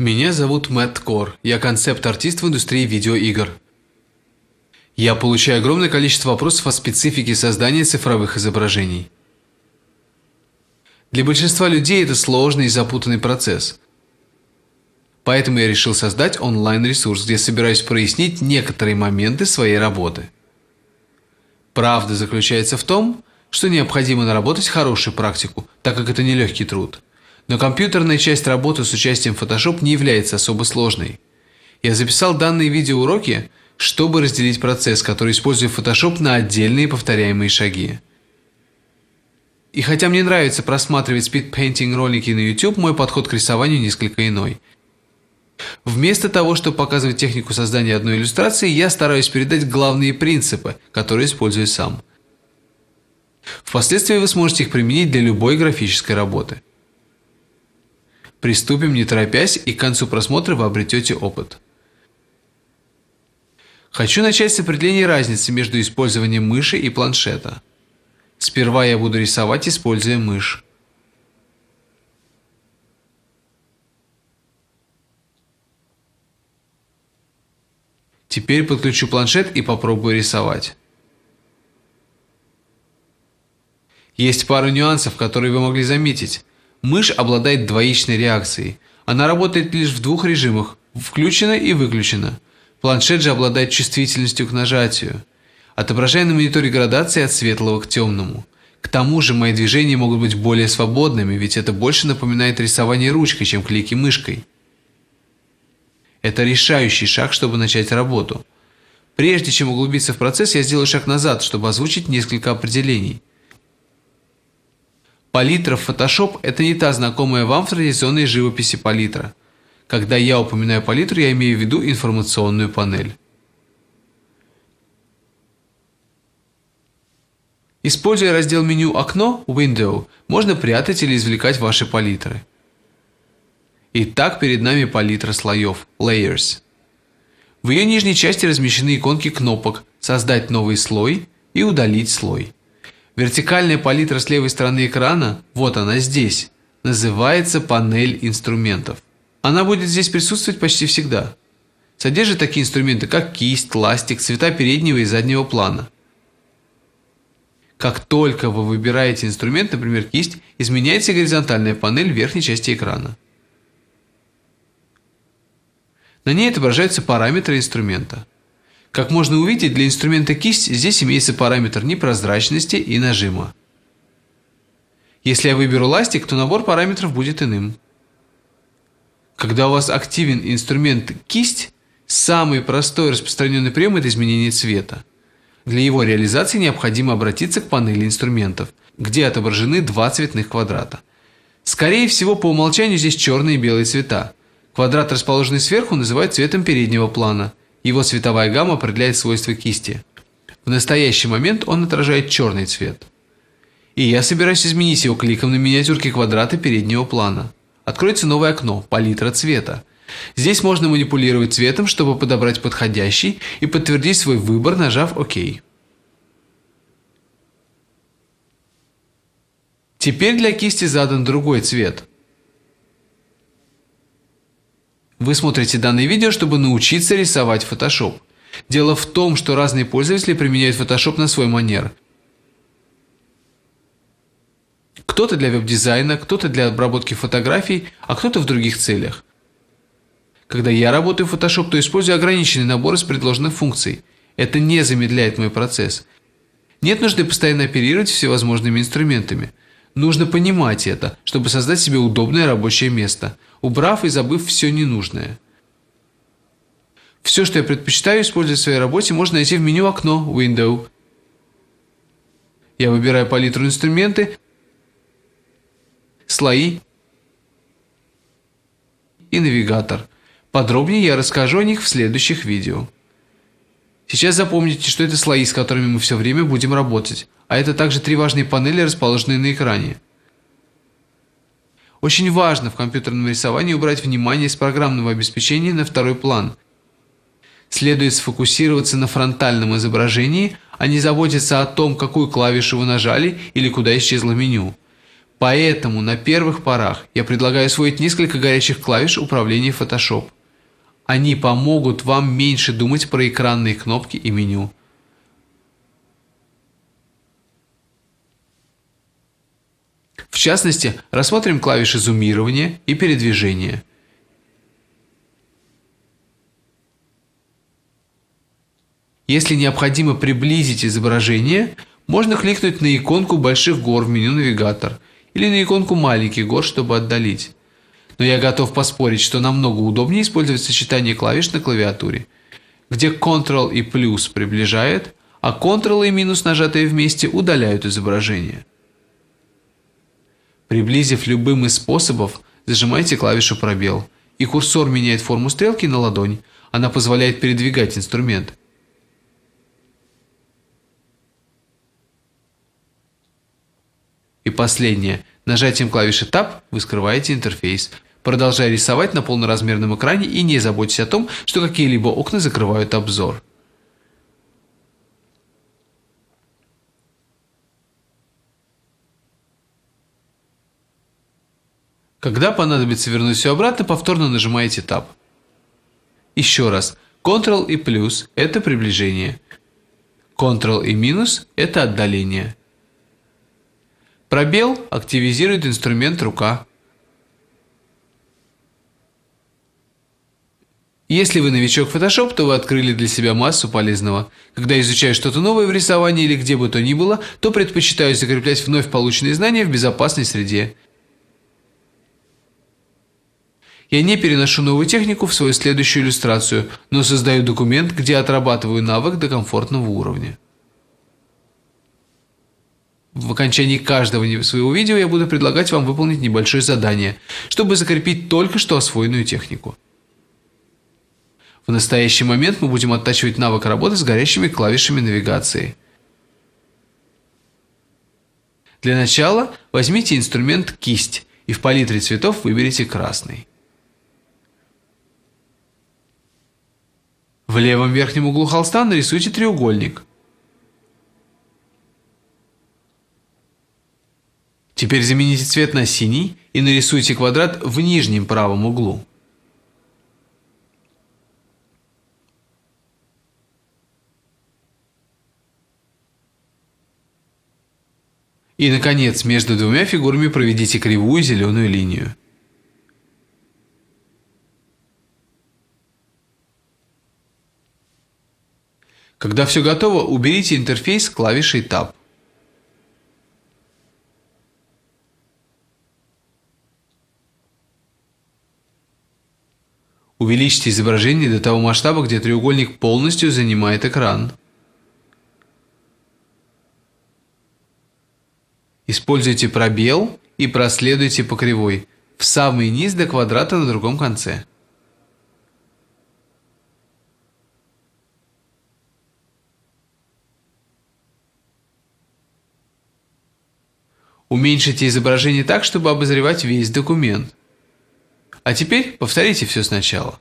Меня зовут Мэтт Кор. Я концепт-артист в индустрии видеоигр. Я получаю огромное количество вопросов о специфике создания цифровых изображений. Для большинства людей это сложный и запутанный процесс. Поэтому я решил создать онлайн-ресурс, где собираюсь прояснить некоторые моменты своей работы. Правда заключается в том, что необходимо наработать хорошую практику, так как это нелегкий труд – но компьютерная часть работы с участием Photoshop не является особо сложной. Я записал данные видеоуроки, чтобы разделить процесс, который использует Photoshop на отдельные повторяемые шаги. И хотя мне нравится просматривать speed painting ролики на YouTube, мой подход к рисованию несколько иной. Вместо того, чтобы показывать технику создания одной иллюстрации, я стараюсь передать главные принципы, которые использую сам. Впоследствии вы сможете их применить для любой графической работы – Приступим не торопясь и к концу просмотра вы обретете опыт. Хочу начать с определения разницы между использованием мыши и планшета. Сперва я буду рисовать, используя мышь. Теперь подключу планшет и попробую рисовать. Есть пара нюансов, которые вы могли заметить. Мышь обладает двоичной реакцией. Она работает лишь в двух режимах – включена и выключена. Планшет же обладает чувствительностью к нажатию, отображая на мониторе градации от светлого к темному. К тому же мои движения могут быть более свободными, ведь это больше напоминает рисование ручкой, чем клики мышкой. Это решающий шаг, чтобы начать работу. Прежде чем углубиться в процесс, я сделаю шаг назад, чтобы озвучить несколько определений – Палитра в Photoshop – это не та знакомая вам в традиционной живописи палитра. Когда я упоминаю палитру, я имею в виду информационную панель. Используя раздел меню «Окно» Window, можно прятать или извлекать ваши палитры. Итак, перед нами палитра слоев Layers. В ее нижней части размещены иконки кнопок «Создать новый слой» и «Удалить слой». Вертикальная палитра с левой стороны экрана, вот она здесь, называется панель инструментов. Она будет здесь присутствовать почти всегда. Содержит такие инструменты, как кисть, ластик, цвета переднего и заднего плана. Как только вы выбираете инструмент, например, кисть, изменяется горизонтальная панель верхней части экрана. На ней отображаются параметры инструмента – как можно увидеть, для инструмента кисть здесь имеется параметр непрозрачности и нажима. Если я выберу ластик, то набор параметров будет иным. Когда у вас активен инструмент кисть, самый простой распространенный прием – это изменение цвета. Для его реализации необходимо обратиться к панели инструментов, где отображены два цветных квадрата. Скорее всего, по умолчанию здесь черные и белые цвета. Квадрат, расположенный сверху, называют цветом переднего плана – его световая гамма определяет свойства кисти. В настоящий момент он отражает черный цвет. И я собираюсь изменить его кликом на миниатюрке квадрата переднего плана. Откроется новое окно «Палитра цвета». Здесь можно манипулировать цветом, чтобы подобрать подходящий и подтвердить свой выбор, нажав «Ок». Теперь для кисти задан другой цвет. Вы смотрите данное видео, чтобы научиться рисовать Photoshop. Дело в том, что разные пользователи применяют Photoshop на свой манер. Кто-то для веб-дизайна, кто-то для обработки фотографий, а кто-то в других целях. Когда я работаю в Photoshop, то использую ограниченный набор из предложенных функций. Это не замедляет мой процесс. Нет нужды постоянно оперировать всевозможными инструментами – Нужно понимать это, чтобы создать себе удобное рабочее место, убрав и забыв все ненужное. Все, что я предпочитаю использовать в своей работе, можно найти в меню «Окно» «Window». Я выбираю палитру «Инструменты», «Слои» и «Навигатор». Подробнее я расскажу о них в следующих видео. Сейчас запомните, что это слои, с которыми мы все время будем работать, а это также три важные панели, расположенные на экране. Очень важно в компьютерном рисовании убрать внимание с программного обеспечения на второй план. Следует сфокусироваться на фронтальном изображении, а не заботиться о том, какую клавишу вы нажали или куда исчезло меню. Поэтому на первых порах я предлагаю освоить несколько горячих клавиш управления Photoshop. Они помогут вам меньше думать про экранные кнопки и меню. В частности, рассмотрим клавиши зумирования и передвижения. Если необходимо приблизить изображение, можно кликнуть на иконку больших гор в меню «Навигатор» или на иконку маленьких гор, чтобы отдалить но я готов поспорить, что намного удобнее использовать сочетание клавиш на клавиатуре, где Ctrl и плюс приближает, а Ctrl и минус, нажатые вместе, удаляют изображение. Приблизив любым из способов, зажимайте клавишу «Пробел», и курсор меняет форму стрелки на ладонь. Она позволяет передвигать инструмент. И последнее. Нажатием клавиши Tab вы скрываете интерфейс, Продолжай рисовать на полноразмерном экране и не заботься о том, что какие-либо окна закрывают обзор. Когда понадобится вернуть все обратно, повторно нажимаете Tab. Еще раз. Ctrl и плюс – это приближение. Ctrl и минус – это отдаление. Пробел активизирует инструмент рука. Если вы новичок в Photoshop, то вы открыли для себя массу полезного. Когда изучаю что-то новое в рисовании или где бы то ни было, то предпочитаю закреплять вновь полученные знания в безопасной среде. Я не переношу новую технику в свою следующую иллюстрацию, но создаю документ, где отрабатываю навык до комфортного уровня. В окончании каждого своего видео я буду предлагать вам выполнить небольшое задание, чтобы закрепить только что освоенную технику. В настоящий момент мы будем оттачивать навык работы с горящими клавишами навигации. Для начала возьмите инструмент «Кисть» и в палитре цветов выберите красный. В левом верхнем углу холста нарисуйте треугольник. Теперь замените цвет на синий и нарисуйте квадрат в нижнем правом углу. И, наконец, между двумя фигурами проведите кривую зеленую линию. Когда все готово, уберите интерфейс с клавишей Tab. Увеличьте изображение до того масштаба, где треугольник полностью занимает экран. Используйте пробел и проследуйте по кривой в самый низ до квадрата на другом конце. Уменьшите изображение так, чтобы обозревать весь документ. А теперь повторите все сначала.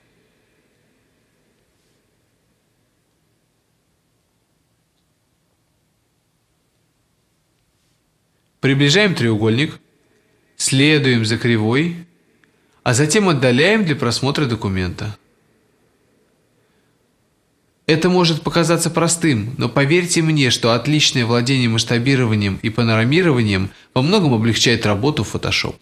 Приближаем треугольник, следуем за кривой, а затем отдаляем для просмотра документа. Это может показаться простым, но поверьте мне, что отличное владение масштабированием и панорамированием во многом облегчает работу в Photoshop.